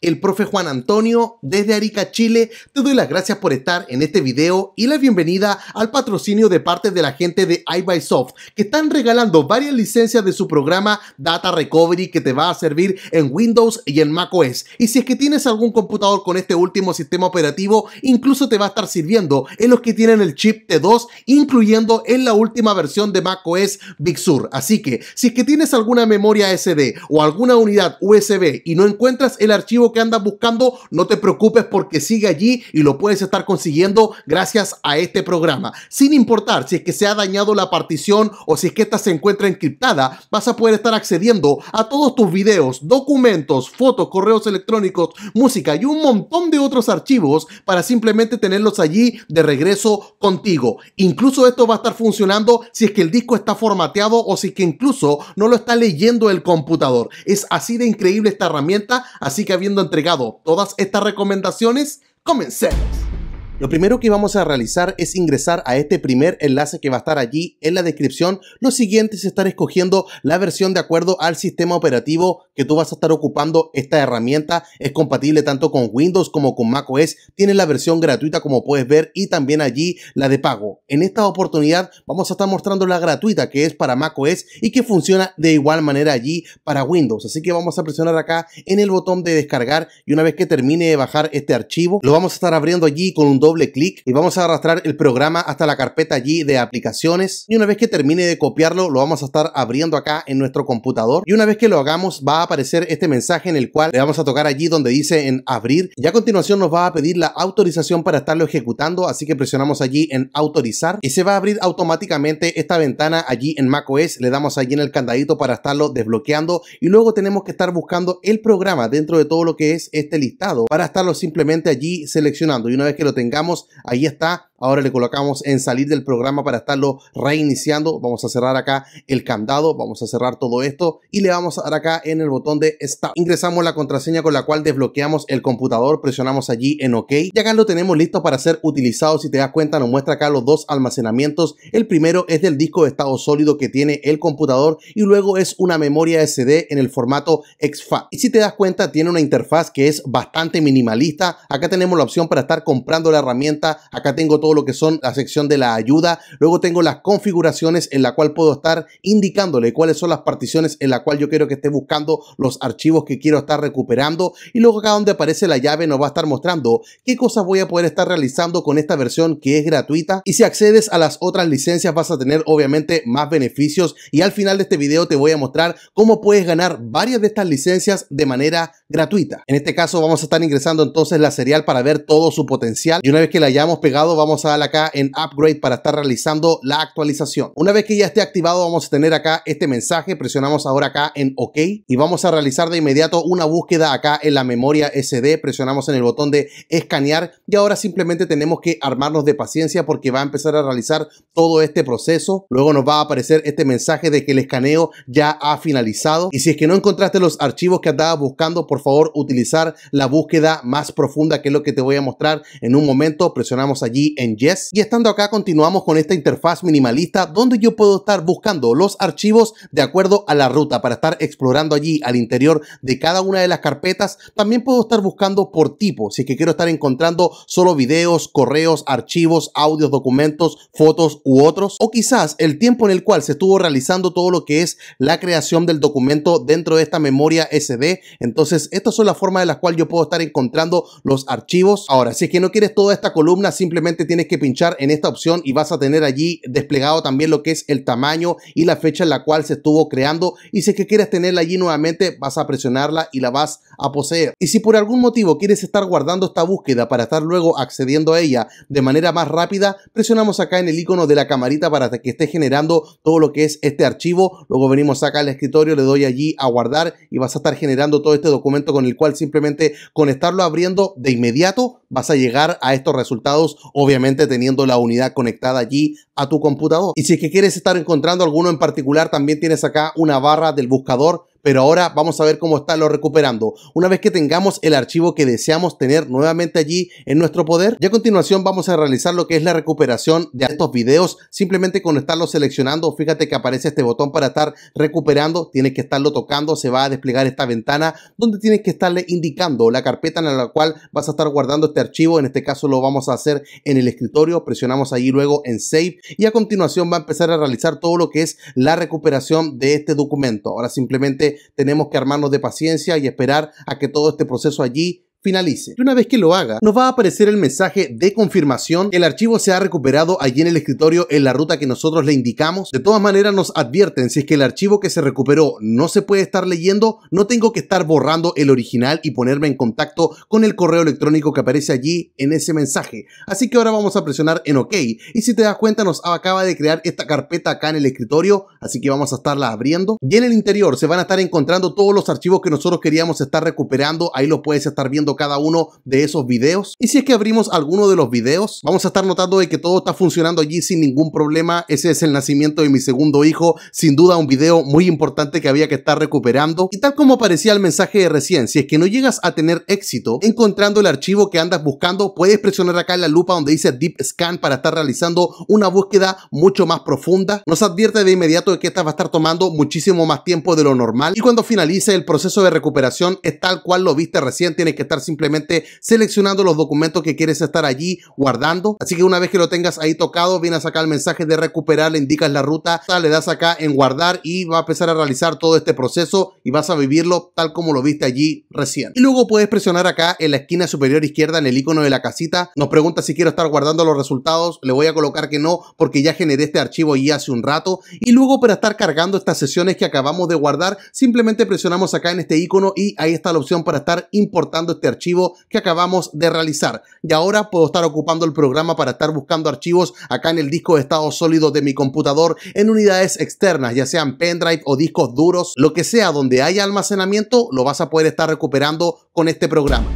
el profe Juan Antonio desde Arica, Chile. Te doy las gracias por estar en este video y la bienvenida al patrocinio de parte de la gente de iBuySoft, que están regalando varias licencias de su programa Data Recovery que te va a servir en Windows y en macOS. Y si es que tienes algún computador con este último sistema operativo, incluso te va a estar sirviendo en los que tienen el chip T2, incluyendo en la última versión de macOS Big Sur. Así que si es que tienes alguna memoria SD o alguna unidad USB y no encuentras el archivo que andas buscando, no te preocupes porque sigue allí y lo puedes estar consiguiendo gracias a este programa. Sin importar si es que se ha dañado la partición o si es que esta se encuentra encriptada, vas a poder estar accediendo a todos tus videos, documentos, fotos, correos electrónicos, música y un montón de otros archivos para simplemente tenerlos allí de regreso contigo. Incluso esto va a estar funcionando si es que el disco está formateado o si es que incluso no lo está leyendo el computador. Es así de increíble esta herramienta, así que habiendo entregado todas estas recomendaciones, comencemos. Lo primero que vamos a realizar es ingresar a este primer enlace que va a estar allí en la descripción. Lo siguiente es estar escogiendo la versión de acuerdo al sistema operativo que tú vas a estar ocupando esta herramienta. Es compatible tanto con Windows como con macOS. Tiene la versión gratuita como puedes ver y también allí la de pago. En esta oportunidad vamos a estar mostrando la gratuita que es para macOS y que funciona de igual manera allí para Windows. Así que vamos a presionar acá en el botón de descargar y una vez que termine de bajar este archivo lo vamos a estar abriendo allí con un doble clic y vamos a arrastrar el programa hasta la carpeta allí de aplicaciones y una vez que termine de copiarlo lo vamos a estar abriendo acá en nuestro computador y una vez que lo hagamos va a aparecer este mensaje en el cual le vamos a tocar allí donde dice en abrir y a continuación nos va a pedir la autorización para estarlo ejecutando así que presionamos allí en autorizar y se va a abrir automáticamente esta ventana allí en macOS le damos allí en el candadito para estarlo desbloqueando y luego tenemos que estar buscando el programa dentro de todo lo que es este listado para estarlo simplemente allí seleccionando y una vez que lo tengamos digamos, ahí está Ahora le colocamos en salir del programa para estarlo reiniciando. Vamos a cerrar acá el candado, vamos a cerrar todo esto y le vamos a dar acá en el botón de Start. Ingresamos la contraseña con la cual desbloqueamos el computador, presionamos allí en OK y acá lo tenemos listo para ser utilizado. Si te das cuenta nos muestra acá los dos almacenamientos. El primero es del disco de estado sólido que tiene el computador y luego es una memoria SD en el formato XFAT. Y si te das cuenta tiene una interfaz que es bastante minimalista. Acá tenemos la opción para estar comprando la herramienta. Acá tengo todo lo que son la sección de la ayuda. Luego tengo las configuraciones en la cual puedo estar indicándole cuáles son las particiones en la cual yo quiero que esté buscando los archivos que quiero estar recuperando. Y luego acá donde aparece la llave nos va a estar mostrando qué cosas voy a poder estar realizando con esta versión que es gratuita. Y si accedes a las otras licencias vas a tener obviamente más beneficios. Y al final de este vídeo te voy a mostrar cómo puedes ganar varias de estas licencias de manera gratuita. En este caso vamos a estar ingresando entonces la serial para ver todo su potencial. Y una vez que la hayamos pegado vamos a dar acá en Upgrade para estar realizando la actualización. Una vez que ya esté activado vamos a tener acá este mensaje, presionamos ahora acá en OK y vamos a realizar de inmediato una búsqueda acá en la memoria SD, presionamos en el botón de escanear y ahora simplemente tenemos que armarnos de paciencia porque va a empezar a realizar todo este proceso. Luego nos va a aparecer este mensaje de que el escaneo ya ha finalizado y si es que no encontraste los archivos que andabas buscando, por favor utilizar la búsqueda más profunda que es lo que te voy a mostrar en un momento, presionamos allí en Yes. Y estando acá continuamos con esta interfaz minimalista donde yo puedo estar buscando los archivos de acuerdo a la ruta para estar explorando allí al interior de cada una de las carpetas. También puedo estar buscando por tipo, si es que quiero estar encontrando solo videos, correos, archivos, audios, documentos, fotos u otros. O quizás el tiempo en el cual se estuvo realizando todo lo que es la creación del documento dentro de esta memoria SD. Entonces, estas son las formas de las cuales yo puedo estar encontrando los archivos. Ahora, si es que no quieres toda esta columna, simplemente tiene tienes que pinchar en esta opción y vas a tener allí desplegado también lo que es el tamaño y la fecha en la cual se estuvo creando. Y si es que quieres tenerla allí nuevamente, vas a presionarla y la vas a poseer. Y si por algún motivo quieres estar guardando esta búsqueda para estar luego accediendo a ella de manera más rápida, presionamos acá en el icono de la camarita para que esté generando todo lo que es este archivo. Luego venimos acá al escritorio, le doy allí a guardar y vas a estar generando todo este documento con el cual simplemente con estarlo abriendo de inmediato vas a llegar a estos resultados, obviamente teniendo la unidad conectada allí a tu computador. Y si es que quieres estar encontrando alguno en particular, también tienes acá una barra del buscador pero ahora vamos a ver cómo está lo recuperando. Una vez que tengamos el archivo que deseamos tener nuevamente allí en nuestro poder, ya a continuación vamos a realizar lo que es la recuperación de estos videos, simplemente con estarlo seleccionando, fíjate que aparece este botón para estar recuperando, tienes que estarlo tocando, se va a desplegar esta ventana donde tienes que estarle indicando la carpeta en la cual vas a estar guardando este archivo, en este caso lo vamos a hacer en el escritorio, presionamos allí luego en Save y a continuación va a empezar a realizar todo lo que es la recuperación de este documento. Ahora simplemente tenemos que armarnos de paciencia y esperar a que todo este proceso allí finalice. Y una vez que lo haga, nos va a aparecer el mensaje de confirmación el archivo se ha recuperado allí en el escritorio en la ruta que nosotros le indicamos. De todas maneras, nos advierten si es que el archivo que se recuperó no se puede estar leyendo, no tengo que estar borrando el original y ponerme en contacto con el correo electrónico que aparece allí en ese mensaje. Así que ahora vamos a presionar en OK. Y si te das cuenta, nos acaba de crear esta carpeta acá en el escritorio, así que vamos a estarla abriendo. Y en el interior se van a estar encontrando todos los archivos que nosotros queríamos estar recuperando. Ahí lo puedes estar viendo cada uno de esos videos. Y si es que abrimos alguno de los videos, vamos a estar notando de que todo está funcionando allí sin ningún problema. Ese es el nacimiento de mi segundo hijo. Sin duda un video muy importante que había que estar recuperando. Y tal como aparecía el mensaje de recién, si es que no llegas a tener éxito encontrando el archivo que andas buscando, puedes presionar acá en la lupa donde dice Deep Scan para estar realizando una búsqueda mucho más profunda. Nos advierte de inmediato de que esta va a estar tomando muchísimo más tiempo de lo normal. Y cuando finalice el proceso de recuperación es tal cual lo viste recién, tienes que estar simplemente seleccionando los documentos que quieres estar allí guardando. Así que una vez que lo tengas ahí tocado, vienes acá el mensaje de recuperar, le indicas la ruta, le das acá en guardar y va a empezar a realizar todo este proceso y vas a vivirlo tal como lo viste allí recién. Y luego puedes presionar acá en la esquina superior izquierda en el icono de la casita. Nos pregunta si quiero estar guardando los resultados. Le voy a colocar que no porque ya generé este archivo y hace un rato. Y luego para estar cargando estas sesiones que acabamos de guardar, simplemente presionamos acá en este icono y ahí está la opción para estar importando este este archivo que acabamos de realizar. Y ahora puedo estar ocupando el programa para estar buscando archivos acá en el disco de estado sólido de mi computador en unidades externas, ya sean pendrive o discos duros, lo que sea donde haya almacenamiento, lo vas a poder estar recuperando con este programa.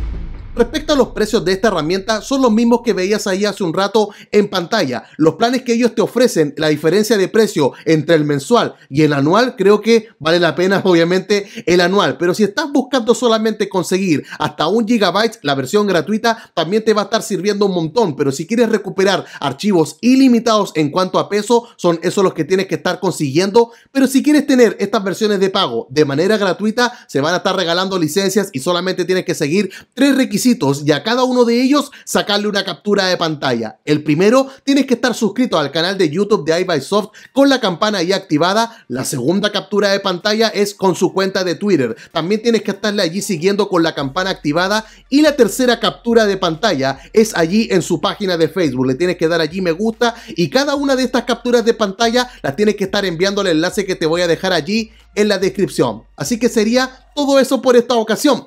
Respecto a los precios de esta herramienta, son los mismos que veías ahí hace un rato en pantalla. Los planes que ellos te ofrecen, la diferencia de precio entre el mensual y el anual, creo que vale la pena obviamente el anual. Pero si estás buscando solamente conseguir hasta un gigabyte, la versión gratuita también te va a estar sirviendo un montón. Pero si quieres recuperar archivos ilimitados en cuanto a peso, son esos los que tienes que estar consiguiendo. Pero si quieres tener estas versiones de pago de manera gratuita, se van a estar regalando licencias y solamente tienes que seguir tres requisitos y a cada uno de ellos sacarle una captura de pantalla. El primero, tienes que estar suscrito al canal de YouTube de iBuySoft con la campana ya activada. La segunda captura de pantalla es con su cuenta de Twitter. También tienes que estarle allí siguiendo con la campana activada. Y la tercera captura de pantalla es allí en su página de Facebook. Le tienes que dar allí me gusta y cada una de estas capturas de pantalla las tienes que estar enviando al enlace que te voy a dejar allí en la descripción. Así que sería todo eso por esta ocasión.